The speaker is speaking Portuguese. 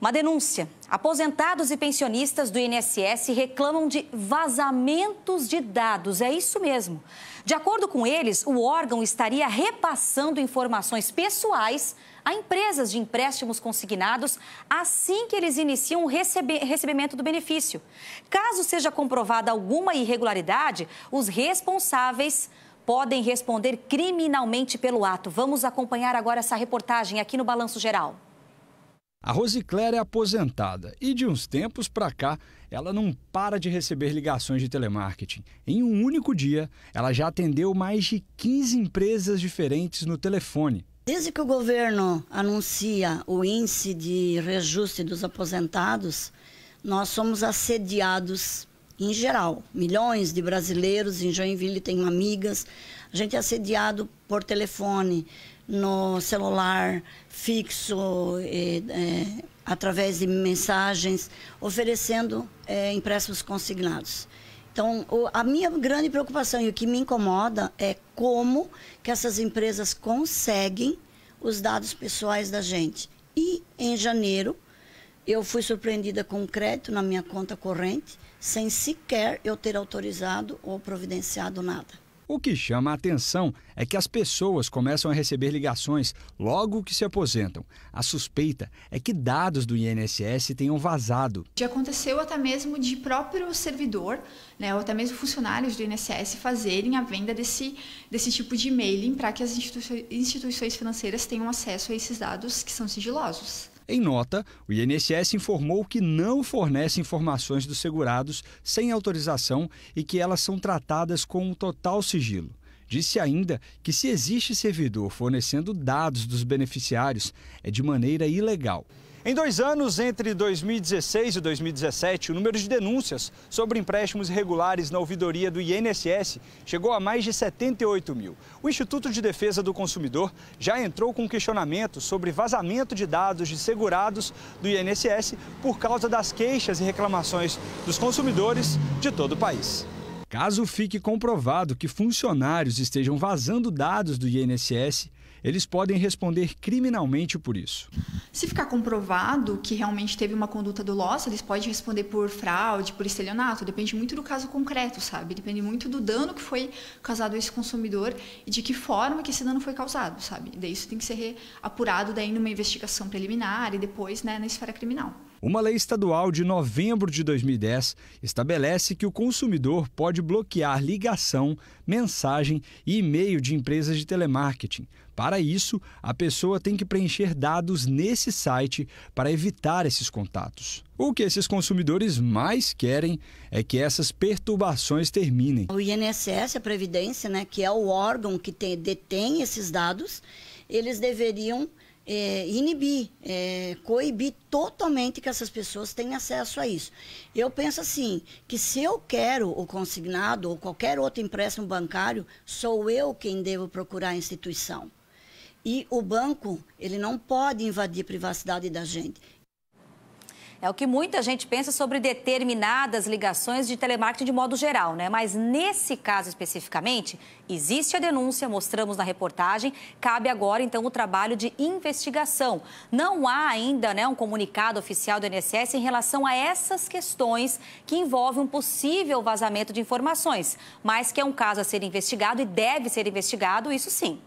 Uma denúncia. Aposentados e pensionistas do INSS reclamam de vazamentos de dados. É isso mesmo. De acordo com eles, o órgão estaria repassando informações pessoais a empresas de empréstimos consignados assim que eles iniciam o recebimento do benefício. Caso seja comprovada alguma irregularidade, os responsáveis podem responder criminalmente pelo ato. Vamos acompanhar agora essa reportagem aqui no Balanço Geral. A Rosicler é aposentada e de uns tempos para cá ela não para de receber ligações de telemarketing. Em um único dia, ela já atendeu mais de 15 empresas diferentes no telefone. Desde que o governo anuncia o índice de reajuste dos aposentados, nós somos assediados em geral. Milhões de brasileiros em Joinville têm amigas. A gente é assediado por telefone, no celular fixo, e, é, através de mensagens, oferecendo é, empréstimos consignados. Então, o, a minha grande preocupação e o que me incomoda é como que essas empresas conseguem os dados pessoais da gente. E em janeiro, eu fui surpreendida com crédito na minha conta corrente, sem sequer eu ter autorizado ou providenciado nada. O que chama a atenção é que as pessoas começam a receber ligações logo que se aposentam. A suspeita é que dados do INSS tenham vazado. Já aconteceu até mesmo de próprio servidor, né, ou até mesmo funcionários do INSS fazerem a venda desse, desse tipo de e-mailing para que as instituições financeiras tenham acesso a esses dados que são sigilosos. Em nota, o INSS informou que não fornece informações dos segurados sem autorização e que elas são tratadas com um total sigilo. Disse ainda que se existe servidor fornecendo dados dos beneficiários, é de maneira ilegal. Em dois anos, entre 2016 e 2017, o número de denúncias sobre empréstimos irregulares na ouvidoria do INSS chegou a mais de 78 mil. O Instituto de Defesa do Consumidor já entrou com questionamento sobre vazamento de dados de segurados do INSS por causa das queixas e reclamações dos consumidores de todo o país. Caso fique comprovado que funcionários estejam vazando dados do INSS, eles podem responder criminalmente por isso. Se ficar comprovado que realmente teve uma conduta dolosa, eles podem responder por fraude, por estelionato. Depende muito do caso concreto, sabe? Depende muito do dano que foi causado a esse consumidor e de que forma que esse dano foi causado, sabe? Daí isso tem que ser apurado daí numa investigação preliminar e depois né, na esfera criminal. Uma lei estadual de novembro de 2010 estabelece que o consumidor pode bloquear ligação, mensagem e e-mail de empresas de telemarketing. Para isso, a pessoa tem que preencher dados nesse site para evitar esses contatos. O que esses consumidores mais querem é que essas perturbações terminem. O INSS, a Previdência, né, que é o órgão que tem, detém esses dados, eles deveriam é, inibir, é, coibir totalmente que essas pessoas tenham acesso a isso. Eu penso assim, que se eu quero o consignado ou qualquer outro empréstimo bancário, sou eu quem devo procurar a instituição. E o banco, ele não pode invadir a privacidade da gente. É o que muita gente pensa sobre determinadas ligações de telemarketing de modo geral, né? Mas nesse caso especificamente, existe a denúncia, mostramos na reportagem, cabe agora então o trabalho de investigação. Não há ainda, né, um comunicado oficial do INSS em relação a essas questões que envolvem um possível vazamento de informações, mas que é um caso a ser investigado e deve ser investigado, isso sim.